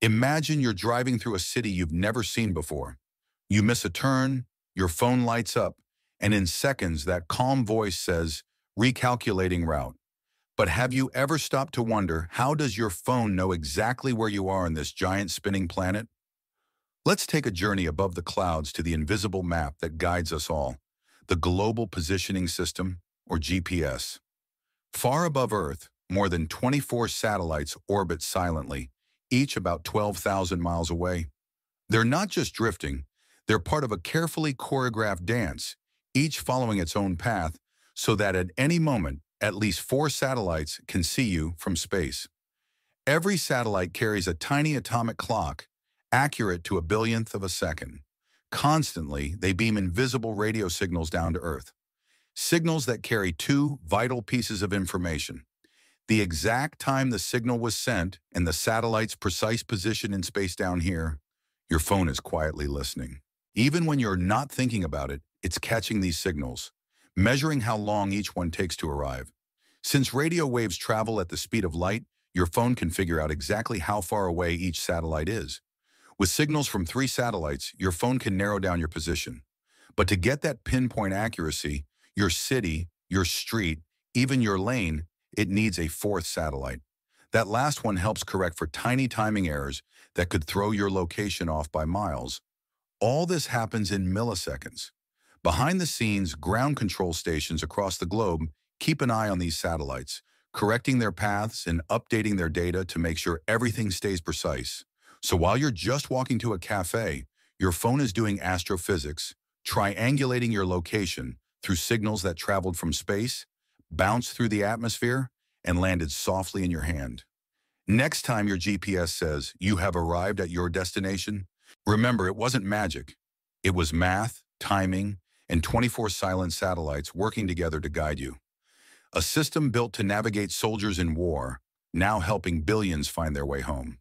Imagine you're driving through a city you've never seen before. You miss a turn, your phone lights up, and in seconds that calm voice says, recalculating route. But have you ever stopped to wonder, how does your phone know exactly where you are on this giant spinning planet? Let's take a journey above the clouds to the invisible map that guides us all, the Global Positioning System, or GPS. Far above Earth, more than 24 satellites orbit silently, each about 12,000 miles away. They're not just drifting, they're part of a carefully choreographed dance, each following its own path, so that at any moment, at least four satellites can see you from space. Every satellite carries a tiny atomic clock, accurate to a billionth of a second. Constantly, they beam invisible radio signals down to Earth. Signals that carry two vital pieces of information. The exact time the signal was sent and the satellite's precise position in space down here, your phone is quietly listening. Even when you're not thinking about it, it's catching these signals, measuring how long each one takes to arrive. Since radio waves travel at the speed of light, your phone can figure out exactly how far away each satellite is. With signals from three satellites, your phone can narrow down your position. But to get that pinpoint accuracy, your city, your street, even your lane it needs a fourth satellite. That last one helps correct for tiny timing errors that could throw your location off by miles. All this happens in milliseconds. Behind the scenes, ground control stations across the globe keep an eye on these satellites, correcting their paths and updating their data to make sure everything stays precise. So while you're just walking to a cafe, your phone is doing astrophysics, triangulating your location through signals that traveled from space bounced through the atmosphere, and landed softly in your hand. Next time your GPS says you have arrived at your destination, remember it wasn't magic. It was math, timing, and 24 silent satellites working together to guide you. A system built to navigate soldiers in war, now helping billions find their way home.